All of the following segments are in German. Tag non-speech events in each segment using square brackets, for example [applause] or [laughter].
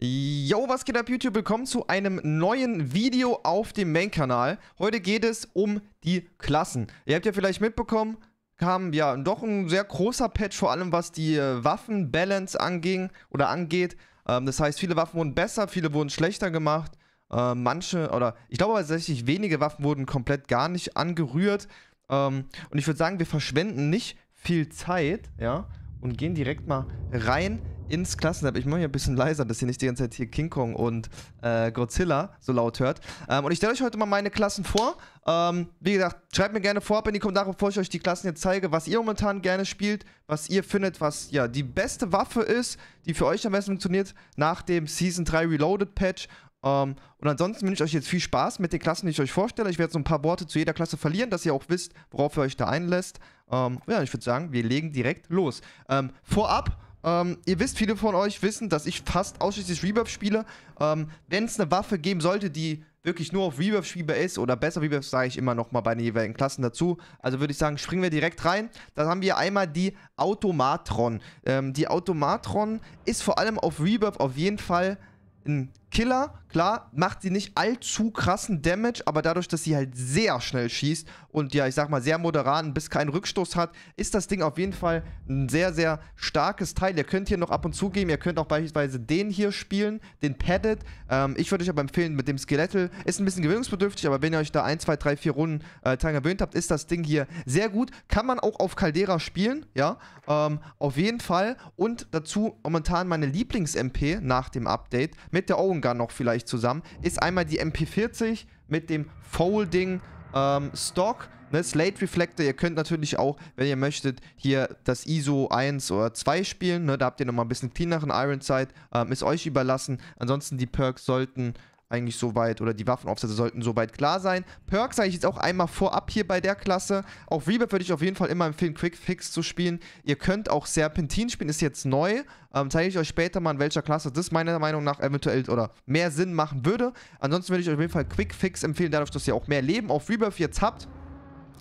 Yo, was geht ab YouTube? Willkommen zu einem neuen Video auf dem Main-Kanal. Heute geht es um die Klassen. Ihr habt ja vielleicht mitbekommen, kam ja doch ein sehr großer Patch, vor allem was die äh, Waffen-Balance anging oder angeht. Ähm, das heißt, viele Waffen wurden besser, viele wurden schlechter gemacht. Äh, manche, oder ich glaube tatsächlich, wenige Waffen wurden komplett gar nicht angerührt. Ähm, und ich würde sagen, wir verschwenden nicht viel Zeit, ja, und gehen direkt mal rein ins Klassenlab. Ich mache hier ein bisschen leiser, dass ihr nicht die ganze Zeit hier King Kong und äh, Godzilla so laut hört. Ähm, und ich stelle euch heute mal meine Klassen vor. Ähm, wie gesagt, schreibt mir gerne vorab in die Kommentare, bevor ich euch die Klassen jetzt zeige, was ihr momentan gerne spielt, was ihr findet, was ja die beste Waffe ist, die für euch am besten funktioniert nach dem Season 3 Reloaded Patch. Ähm, und ansonsten wünsche ich euch jetzt viel Spaß mit den Klassen, die ich euch vorstelle. Ich werde so ein paar Worte zu jeder Klasse verlieren, dass ihr auch wisst, worauf ihr euch da einlässt. Ähm, ja, ich würde sagen, wir legen direkt los. Ähm, vorab, ähm, ihr wisst, viele von euch wissen, dass ich fast ausschließlich Rebirth spiele. Ähm, wenn es eine Waffe geben sollte, die wirklich nur auf Rebirth spielbar ist oder besser Rebuff, sage ich immer nochmal bei den jeweiligen Klassen dazu. Also würde ich sagen, springen wir direkt rein. Dann haben wir einmal die Automatron. Ähm, die Automatron ist vor allem auf Rebirth auf jeden Fall ein Killer, klar, macht sie nicht allzu krassen Damage, aber dadurch, dass sie halt sehr schnell schießt und ja, ich sag mal, sehr moderaten bis keinen Rückstoß hat, ist das Ding auf jeden Fall ein sehr, sehr starkes Teil. Ihr könnt hier noch ab und zu geben, ihr könnt auch beispielsweise den hier spielen, den Padded. Ähm, ich würde euch aber empfehlen, mit dem Skelettel, ist ein bisschen gewöhnungsbedürftig, aber wenn ihr euch da 1, 2, 3, 4 Runden äh, dran gewöhnt habt, ist das Ding hier sehr gut. Kann man auch auf Caldera spielen, ja, ähm, auf jeden Fall. Und dazu momentan meine Lieblings-MP nach dem Update mit der Augen Vertonung noch vielleicht zusammen, ist einmal die MP40 mit dem Folding ähm, Stock, ne, Slate Reflector. Ihr könnt natürlich auch, wenn ihr möchtet, hier das ISO 1 oder 2 spielen. Ne, da habt ihr nochmal ein bisschen cleaneren Ironside. Ähm, ist euch überlassen. Ansonsten die Perks sollten eigentlich soweit oder die Waffenaufsätze sollten soweit klar sein. Perks sage ich jetzt auch einmal vorab hier bei der Klasse. Auch Rebirth würde ich auf jeden Fall immer empfehlen, Quick Fix zu spielen. Ihr könnt auch Serpentin spielen, ist jetzt neu. Ähm, zeige ich euch später mal, in welcher Klasse das meiner Meinung nach eventuell oder mehr Sinn machen würde. Ansonsten würde ich euch auf jeden Fall Quick Fix empfehlen, dadurch, dass ihr auch mehr Leben auf Rebirth jetzt habt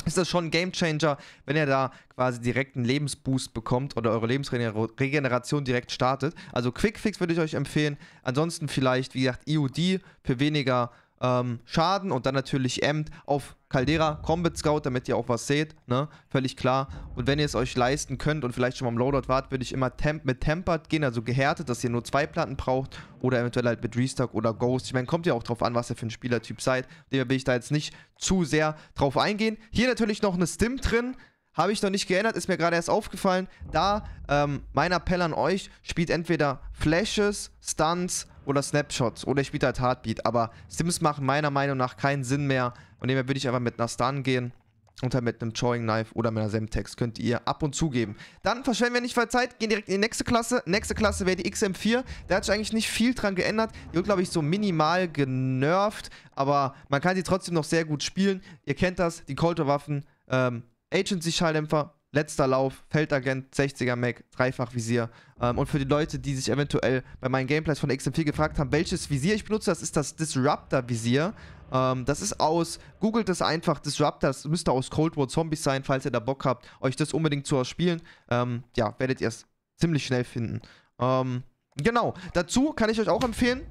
ist das schon ein Gamechanger, wenn ihr da quasi direkt einen Lebensboost bekommt oder eure Lebensregeneration direkt startet. Also Quickfix würde ich euch empfehlen. Ansonsten vielleicht, wie gesagt, IUD e für weniger ähm, Schaden und dann natürlich Emd auf Caldera, Combat Scout, damit ihr auch was seht, ne? Völlig klar. Und wenn ihr es euch leisten könnt und vielleicht schon mal im Loadout wart, würde ich immer temp mit Tempered gehen, also gehärtet, dass ihr nur zwei Platten braucht oder eventuell halt mit Restock oder Ghost. Ich meine, kommt ja auch drauf an, was ihr für ein Spielertyp seid. Dem will ich da jetzt nicht zu sehr drauf eingehen. Hier natürlich noch eine Stim drin, habe ich noch nicht geändert, ist mir gerade erst aufgefallen. Da ähm, mein Appell an euch, spielt entweder Flashes, Stunts oder Snapshots oder spielt halt Heartbeat. Aber Sims machen meiner Meinung nach keinen Sinn mehr. Und dem würde ich einfach mit einer Stun gehen Unter halt mit einem Drawing Knife oder mit einer Semtex könnt ihr ab und zu geben. Dann verschwenden wir nicht viel Zeit, gehen direkt in die nächste Klasse. Nächste Klasse wäre die XM4. Da hat sich eigentlich nicht viel dran geändert. Die wird, glaube ich, so minimal genervt, aber man kann sie trotzdem noch sehr gut spielen. Ihr kennt das, die Colter-Waffen ähm, Agency-Schalldämpfer, letzter Lauf, Feldagent, 60er Mac, Dreifachvisier. Ähm, und für die Leute, die sich eventuell bei meinen Gameplays von XM4 gefragt haben, welches Visier ich benutze, das ist das Disruptor-Visier. Ähm, das ist aus, googelt es einfach, Disruptor, das müsste aus Cold War Zombies sein, falls ihr da Bock habt, euch das unbedingt zu erspielen. Ähm, ja, werdet ihr es ziemlich schnell finden. Ähm, genau, dazu kann ich euch auch empfehlen,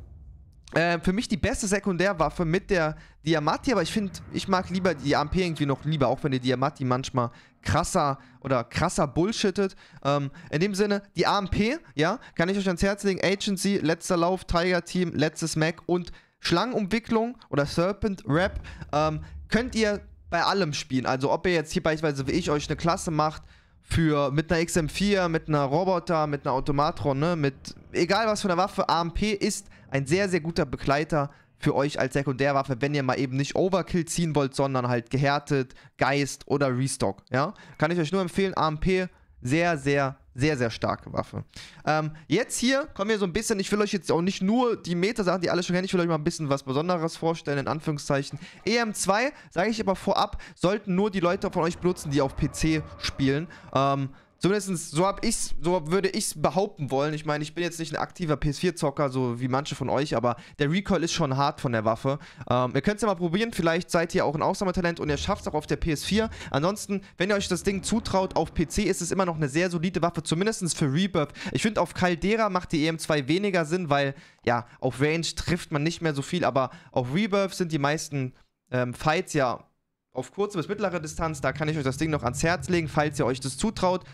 äh, für mich die beste Sekundärwaffe mit der Diamati, aber ich finde, ich mag lieber die AMP irgendwie noch lieber, auch wenn die Diamati manchmal krasser oder krasser bullshittet. Ähm, in dem Sinne, die AMP, ja, kann ich euch ans Herz legen. Agency, letzter Lauf, Tiger Team, letztes Mac und Schlangenumwicklung oder Serpent Rap ähm, könnt ihr bei allem spielen. Also ob ihr jetzt hier beispielsweise wie ich euch eine Klasse macht, für mit einer XM4, mit einer Roboter, mit einer Automatron, ne, mit egal was für eine Waffe, AMP ist ein sehr, sehr guter Begleiter für euch als Sekundärwaffe, wenn ihr mal eben nicht Overkill ziehen wollt, sondern halt gehärtet, Geist oder Restock, ja. Kann ich euch nur empfehlen, AMP sehr, sehr, sehr, sehr starke Waffe. Ähm, jetzt hier kommen wir so ein bisschen, ich will euch jetzt auch nicht nur die Meta-Sachen, die alle schon kennen, ich will euch mal ein bisschen was Besonderes vorstellen, in Anführungszeichen. EM2, sage ich aber vorab, sollten nur die Leute von euch benutzen, die auf PC spielen. Ähm, Zumindest so hab ich's, so würde ich es behaupten wollen. Ich meine, ich bin jetzt nicht ein aktiver PS4-Zocker, so wie manche von euch, aber der Recoil ist schon hart von der Waffe. Ähm, ihr könnt es ja mal probieren, vielleicht seid ihr auch ein Ausnahmetalent und ihr schafft es auch auf der PS4. Ansonsten, wenn ihr euch das Ding zutraut, auf PC ist es immer noch eine sehr solide Waffe, zumindest für Rebirth. Ich finde, auf Caldera macht die EM2 weniger Sinn, weil, ja, auf Range trifft man nicht mehr so viel, aber auf Rebirth sind die meisten ähm, Fights ja auf kurze bis mittlere Distanz. Da kann ich euch das Ding noch ans Herz legen, falls ihr euch das zutraut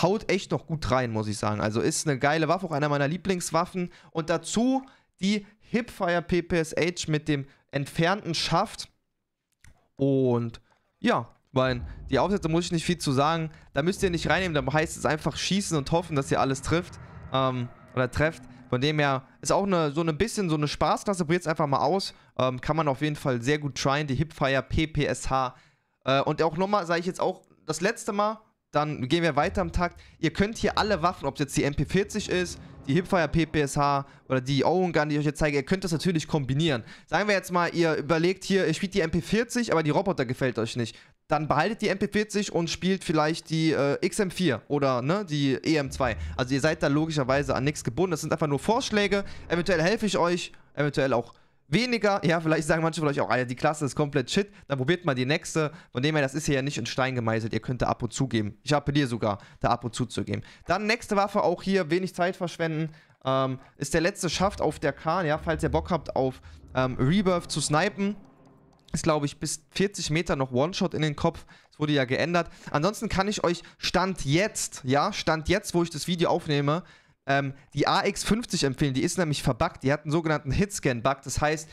haut echt noch gut rein, muss ich sagen. Also ist eine geile Waffe, auch einer meiner Lieblingswaffen. Und dazu die Hipfire PPSH mit dem entfernten Schaft. Und ja, weil die Aufsätze muss ich nicht viel zu sagen. Da müsst ihr nicht reinnehmen, da heißt es einfach schießen und hoffen, dass ihr alles trifft. Ähm, oder trefft. Von dem her ist auch eine, so ein bisschen so eine Spaßklasse. Probiert es einfach mal aus. Ähm, kann man auf jeden Fall sehr gut tryen, die Hipfire PPSH. Äh, und auch nochmal, sage ich jetzt auch das letzte Mal, dann gehen wir weiter am Takt. Ihr könnt hier alle Waffen, ob es jetzt die MP40 ist, die Hipfire PPSH oder die Owen Gun, die ich euch jetzt zeige, ihr könnt das natürlich kombinieren. Sagen wir jetzt mal, ihr überlegt hier, ihr spielt die MP40, aber die Roboter gefällt euch nicht. Dann behaltet die MP40 und spielt vielleicht die äh, XM4 oder ne, die EM2. Also ihr seid da logischerweise an nichts gebunden. Das sind einfach nur Vorschläge. Eventuell helfe ich euch, eventuell auch weniger, ja, vielleicht sagen manche von euch auch, Alter, die Klasse ist komplett shit, dann probiert mal die nächste. Von dem her, das ist hier ja nicht in Stein gemeißelt, ihr könnt da ab und zu geben. Ich appelliere sogar, da ab und zu zu geben. Dann nächste Waffe, auch hier, wenig Zeit verschwenden, ähm, ist der letzte Schaft auf der Kahn, ja, falls ihr Bock habt auf ähm, Rebirth zu snipen. Ist, glaube ich, bis 40 Meter noch One-Shot in den Kopf. Das wurde ja geändert. Ansonsten kann ich euch Stand jetzt, ja, Stand jetzt, wo ich das Video aufnehme, ähm, die AX50 empfehlen. Die ist nämlich verbuggt. Die hat einen sogenannten Hitscan-Bug. Das heißt,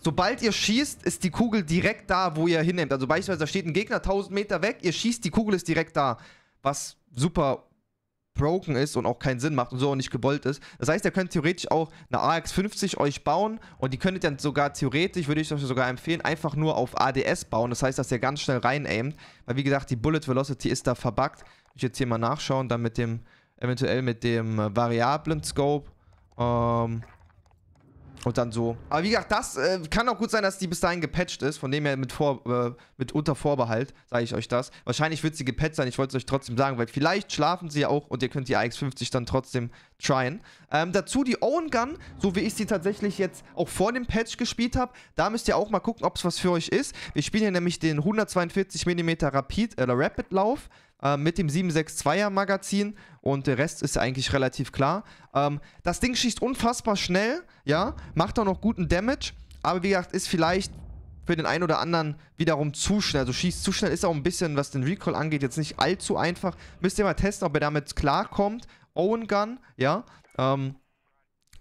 sobald ihr schießt, ist die Kugel direkt da, wo ihr hinnehmt. Also beispielsweise, da steht ein Gegner 1000 Meter weg, ihr schießt, die Kugel ist direkt da. Was super broken ist und auch keinen Sinn macht und so auch nicht gewollt ist. Das heißt, ihr könnt theoretisch auch eine AX50 euch bauen und die könntet ihr dann sogar theoretisch, würde ich euch sogar empfehlen, einfach nur auf ADS bauen. Das heißt, dass ihr ganz schnell rein aimt, weil wie gesagt, die Bullet Velocity ist da verbuggt. Ich jetzt hier mal nachschauen, dann mit dem Eventuell mit dem äh, variablen Scope. Ähm, und dann so. Aber wie gesagt, das äh, kann auch gut sein, dass die bis dahin gepatcht ist. Von dem her mit, vor, äh, mit unter Vorbehalt, sage ich euch das. Wahrscheinlich wird sie gepatcht sein, ich wollte es euch trotzdem sagen, weil vielleicht schlafen sie ja auch und ihr könnt die AX50 dann trotzdem tryen. Ähm, dazu die Own Gun, so wie ich sie tatsächlich jetzt auch vor dem Patch gespielt habe. Da müsst ihr auch mal gucken, ob es was für euch ist. Wir spielen hier nämlich den 142mm Rapid, äh, Rapid Lauf äh, mit dem 762er Magazin und der Rest ist eigentlich relativ klar. Ähm, das Ding schießt unfassbar schnell, ja, macht auch noch guten Damage, aber wie gesagt, ist vielleicht für den einen oder anderen wiederum zu schnell. Also schießt zu schnell, ist auch ein bisschen, was den Recall angeht, jetzt nicht allzu einfach. Müsst ihr mal testen, ob ihr damit klarkommt. Owen Gun, ja, ähm,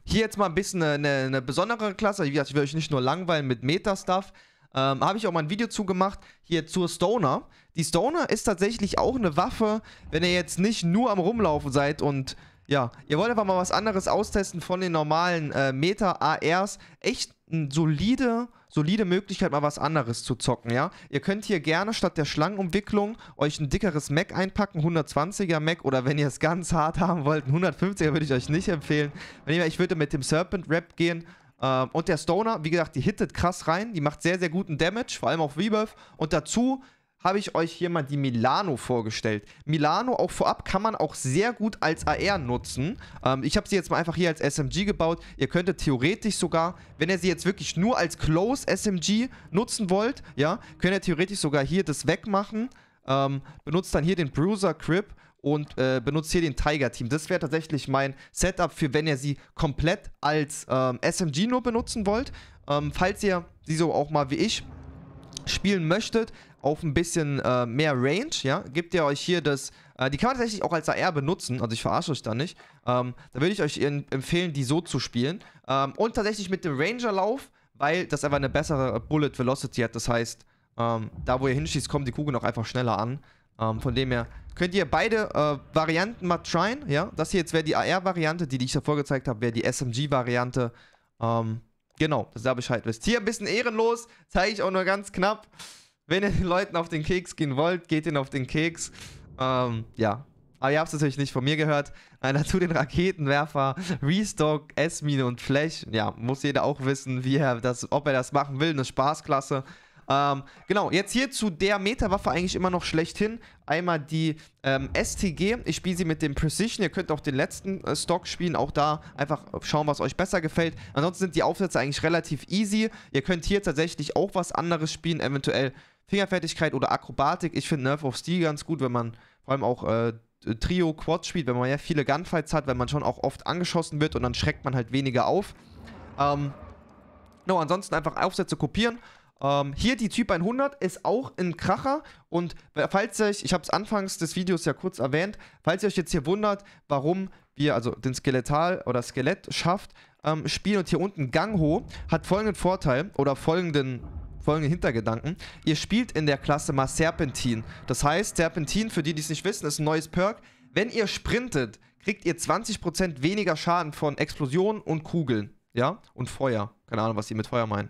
hier jetzt mal ein bisschen eine, eine, besondere Klasse. Wie gesagt, Ich will euch nicht nur langweilen mit Meta-Stuff, ähm, Habe ich auch mal ein Video zu gemacht, hier zur Stoner. Die Stoner ist tatsächlich auch eine Waffe, wenn ihr jetzt nicht nur am Rumlaufen seid und ja, ihr wollt einfach mal was anderes austesten von den normalen äh, Meta-ARs. Echt eine solide, solide Möglichkeit, mal was anderes zu zocken, ja. Ihr könnt hier gerne statt der Schlangenumwicklung euch ein dickeres Mac einpacken, 120er Mac oder wenn ihr es [laughs] ganz hart haben wollt, 150er würde ich euch nicht empfehlen. Ich würde mit dem Serpent Rap gehen, ähm, und der Stoner, wie gesagt, die hittet krass rein. Die macht sehr, sehr guten Damage, vor allem auf Rebirth. Und dazu habe ich euch hier mal die Milano vorgestellt. Milano auch vorab kann man auch sehr gut als AR nutzen. Ähm, ich habe sie jetzt mal einfach hier als SMG gebaut. Ihr könntet theoretisch sogar, wenn ihr sie jetzt wirklich nur als Close SMG nutzen wollt, ja, könnt ihr theoretisch sogar hier das wegmachen. Ähm, benutzt dann hier den Bruiser Crip und äh, benutzt hier den Tiger Team. Das wäre tatsächlich mein Setup für, wenn ihr sie komplett als ähm, SMG nur benutzen wollt. Ähm, falls ihr sie so auch mal wie ich spielen möchtet, auf ein bisschen äh, mehr Range, ja, gebt ihr euch hier das, äh, die kann man tatsächlich auch als AR benutzen, also ich verarsche euch da nicht, ähm, da würde ich euch empfehlen, die so zu spielen ähm, und tatsächlich mit dem Ranger-Lauf, weil das einfach eine bessere Bullet Velocity hat, das heißt, ähm, da wo ihr hinschießt, kommen die Kugeln auch einfach schneller an ähm, von dem her könnt ihr beide äh, Varianten mal tryen. Ja? Das hier jetzt wäre die AR-Variante, die, die ich davor gezeigt habe, wäre die SMG-Variante. Ähm, genau, dass ihr da Bescheid wisst. Hier ein bisschen ehrenlos, zeige ich auch nur ganz knapp. Wenn ihr den Leuten auf den Keks gehen wollt, geht ihnen auf den Keks. Ähm, ja. Aber ihr habt es natürlich nicht von mir gehört. Äh, dazu den Raketenwerfer, Restock, S-Mine und Flash. Ja, muss jeder auch wissen, wie er das, ob er das machen will. Eine Spaßklasse. Ähm, genau, jetzt hier zu der Meta-Waffe eigentlich immer noch schlechthin. Einmal die ähm, STG. Ich spiele sie mit dem Precision. Ihr könnt auch den letzten äh, Stock spielen. Auch da einfach schauen, was euch besser gefällt. Ansonsten sind die Aufsätze eigentlich relativ easy. Ihr könnt hier tatsächlich auch was anderes spielen. Eventuell Fingerfertigkeit oder Akrobatik. Ich finde Nerf of Steel ganz gut, wenn man vor allem auch... Äh, Trio, Quad spielt, wenn man ja viele Gunfights hat, wenn man schon auch oft angeschossen wird und dann schreckt man halt weniger auf. Ähm, no, genau, ansonsten einfach Aufsätze kopieren ähm, hier die Typ 100 ist auch ein Kracher. Und falls ihr euch, ich habe es anfangs des Videos ja kurz erwähnt, falls ihr euch jetzt hier wundert, warum wir also den Skeletal oder Skelett schafft, ähm, spielen und hier unten Gang Ho, hat folgenden Vorteil oder folgenden folgenden Hintergedanken. Ihr spielt in der Klasse mal Serpentin. Das heißt, Serpentin, für die, die es nicht wissen, ist ein neues Perk. Wenn ihr sprintet, kriegt ihr 20% weniger Schaden von Explosionen und Kugeln. Ja? Und Feuer. Keine Ahnung, was die mit Feuer meinen.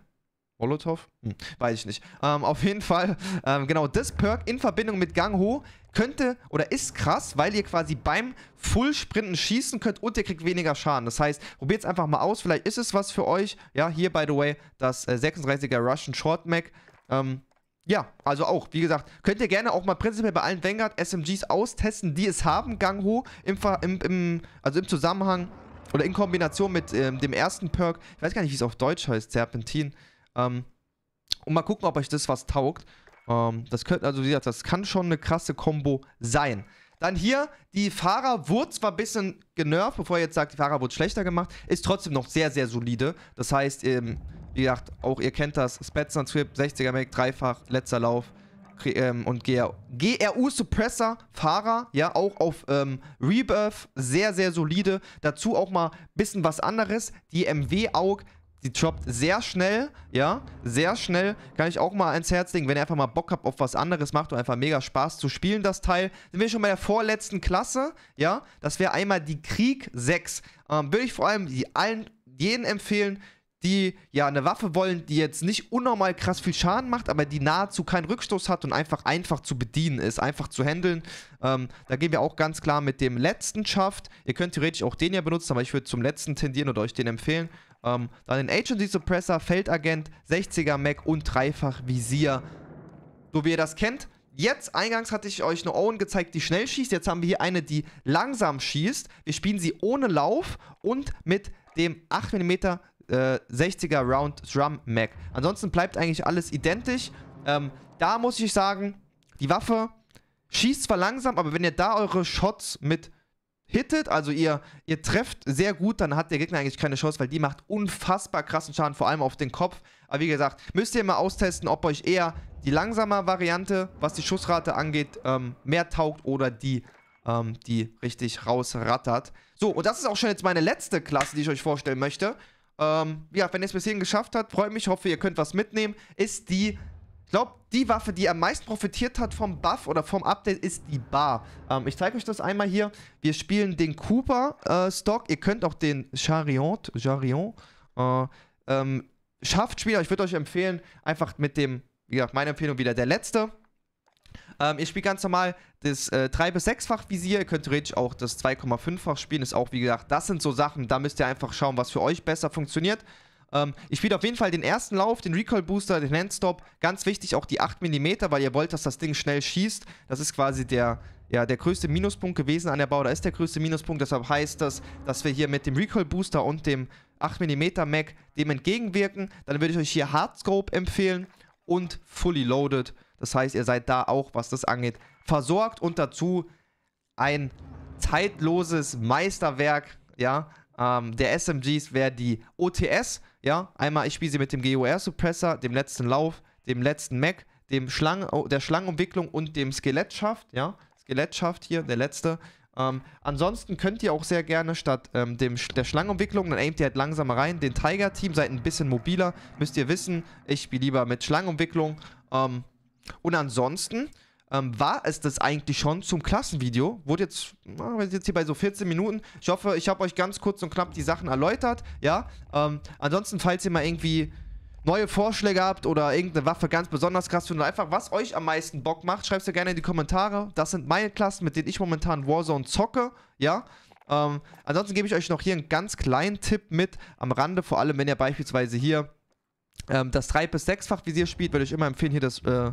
Molotov? Hm, weiß ich nicht. Ähm, auf jeden Fall, ähm, genau, das Perk in Verbindung mit Gang Ho könnte oder ist krass, weil ihr quasi beim Full-Sprinten schießen könnt und ihr kriegt weniger Schaden. Das heißt, probiert es einfach mal aus. Vielleicht ist es was für euch. Ja, hier, by the way, das äh, 36er Russian Short Mac. Ähm, ja, also auch, wie gesagt, könnt ihr gerne auch mal prinzipiell bei allen Vanguard SMGs austesten, die es haben, Gang Ho, im, im, im, also im Zusammenhang oder in Kombination mit ähm, dem ersten Perk. Ich weiß gar nicht, wie es auf Deutsch heißt, Serpentin. Ähm, und mal gucken, ob euch das was taugt. Ähm, das könnte, also wie gesagt, das kann schon eine krasse Combo sein. Dann hier, die Fahrer wurde zwar ein bisschen genervt, bevor ihr jetzt sagt, die Fahrer wurde schlechter gemacht, ist trotzdem noch sehr, sehr solide. Das heißt, ähm, wie gesagt, auch ihr kennt das, Spätzner Script, 60er Make, dreifach, letzter Lauf ähm, und GR GRU Suppressor, Fahrer, ja, auch auf ähm, Rebirth, sehr, sehr solide. Dazu auch mal ein bisschen was anderes, die MW Aug, die droppt sehr schnell, ja, sehr schnell. Kann ich auch mal ans Herz legen, wenn ihr einfach mal Bock habt auf was anderes, macht und einfach mega Spaß zu spielen, das Teil. Sind wir schon bei der vorletzten Klasse, ja, das wäre einmal die Krieg 6. Ähm, würde ich vor allem die allen, jeden empfehlen, die ja eine Waffe wollen, die jetzt nicht unnormal krass viel Schaden macht, aber die nahezu keinen Rückstoß hat und einfach einfach zu bedienen ist, einfach zu handeln. Ähm, da gehen wir auch ganz klar mit dem letzten Schaft. Ihr könnt theoretisch auch den ja benutzen, aber ich würde zum letzten tendieren oder euch den empfehlen. Ähm, dann den Agency Suppressor, Feldagent, 60er Mac und dreifach Visier. So wie ihr das kennt. Jetzt, eingangs hatte ich euch eine Owen gezeigt, die schnell schießt. Jetzt haben wir hier eine, die langsam schießt. Wir spielen sie ohne Lauf und mit dem 8mm äh, 60er Round Drum Mac. Ansonsten bleibt eigentlich alles identisch. Ähm, da muss ich sagen, die Waffe schießt zwar langsam, aber wenn ihr da eure Shots mit hittet, also ihr, ihr trefft sehr gut, dann hat der Gegner eigentlich keine Chance, weil die macht unfassbar krassen Schaden, vor allem auf den Kopf. Aber wie gesagt, müsst ihr mal austesten, ob euch eher die langsame Variante, was die Schussrate angeht, ähm, mehr taugt oder die, ähm, die richtig rausrattert. So, und das ist auch schon jetzt meine letzte Klasse, die ich euch vorstellen möchte. Ähm, ja, wenn ihr es bis hierhin geschafft habt, freut mich, hoffe, ihr könnt was mitnehmen, ist die, ich glaube, die Waffe, die am meisten profitiert hat vom Buff oder vom Update, ist die Bar. Ähm, ich zeige euch das einmal hier. Wir spielen den Cooper-Stock. Äh, ihr könnt auch den Chariot, Chariot, äh, ähm, Schaftspieler. Ich würde euch empfehlen, einfach mit dem, wie gesagt, meine Empfehlung wieder der letzte. Ähm, ihr spielt ganz normal das äh, 3- bis 6-fach Visier. Ihr könnt theoretisch auch das 2,5-fach spielen. Ist auch, wie gesagt, das sind so Sachen, da müsst ihr einfach schauen, was für euch besser funktioniert. Ähm, ich spiele auf jeden Fall den ersten Lauf, den Recoil Booster, den Handstop. Ganz wichtig auch die 8 mm, weil ihr wollt, dass das Ding schnell schießt. Das ist quasi der, ja, der größte Minuspunkt gewesen an der Bau. Da ist der größte Minuspunkt. Deshalb heißt das, dass wir hier mit dem Recoil Booster und dem 8mm Mac dem entgegenwirken. Dann würde ich euch hier Hardscope empfehlen und Fully Loaded. Das heißt, ihr seid da auch, was das angeht, versorgt. Und dazu ein zeitloses Meisterwerk ja, ähm, der SMGs wäre die OTS. Ja, einmal, ich spiele sie mit dem GOR suppressor dem letzten Lauf, dem letzten Mac, dem Schlang, oh, der Schlangenumwicklung und dem Skelettschaft, ja. Skelettschaft hier, der letzte. Ähm, ansonsten könnt ihr auch sehr gerne statt ähm, dem, der Schlangenumwicklung, dann aimt ihr halt langsamer rein. Den Tiger-Team seid ein bisschen mobiler, müsst ihr wissen. Ich spiele lieber mit Schlangenumwicklung. Ähm, und ansonsten ähm, war es das eigentlich schon zum Klassenvideo. Wurde jetzt, wir sind jetzt hier bei so 14 Minuten. Ich hoffe, ich habe euch ganz kurz und knapp die Sachen erläutert. Ja, ähm, ansonsten, falls ihr mal irgendwie neue Vorschläge habt oder irgendeine Waffe ganz besonders krass findet, einfach was euch am meisten Bock macht, schreibt es ja gerne in die Kommentare. Das sind meine Klassen, mit denen ich momentan Warzone zocke. Ja, ähm, ansonsten gebe ich euch noch hier einen ganz kleinen Tipp mit am Rande, vor allem wenn ihr beispielsweise hier ähm, das 3- bis 6-fach Visier spielt, würde ich immer empfehlen, hier das äh,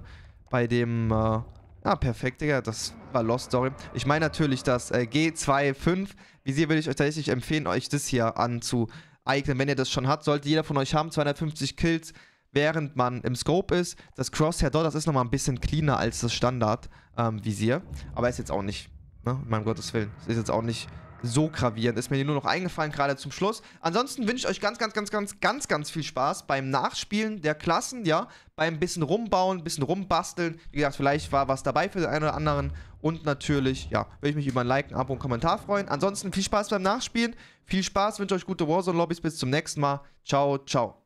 bei dem. Äh, Ah, perfekt, Digga. Das war Lost Story. Ich meine natürlich das äh, G25. Visier würde ich euch tatsächlich empfehlen, euch das hier anzueignen, wenn ihr das schon habt. Sollte jeder von euch haben, 250 Kills, während man im Scope ist. Das Crosshair dort, das ist nochmal ein bisschen cleaner als das Standard-Visier. Ähm, Aber ist jetzt auch nicht, ne? mein Gottes Willen. Ist jetzt auch nicht so gravierend. Ist mir nur noch eingefallen, gerade zum Schluss. Ansonsten wünsche ich euch ganz, ganz, ganz, ganz, ganz, ganz viel Spaß beim Nachspielen der Klassen, ja. Beim bisschen rumbauen, bisschen rumbasteln. Wie gesagt, vielleicht war was dabei für den einen oder anderen. Und natürlich, ja, würde ich mich über ein Like, ein Abo und einen Kommentar freuen. Ansonsten viel Spaß beim Nachspielen. Viel Spaß, wünsche euch gute Warzone-Lobbys. Bis zum nächsten Mal. Ciao, ciao.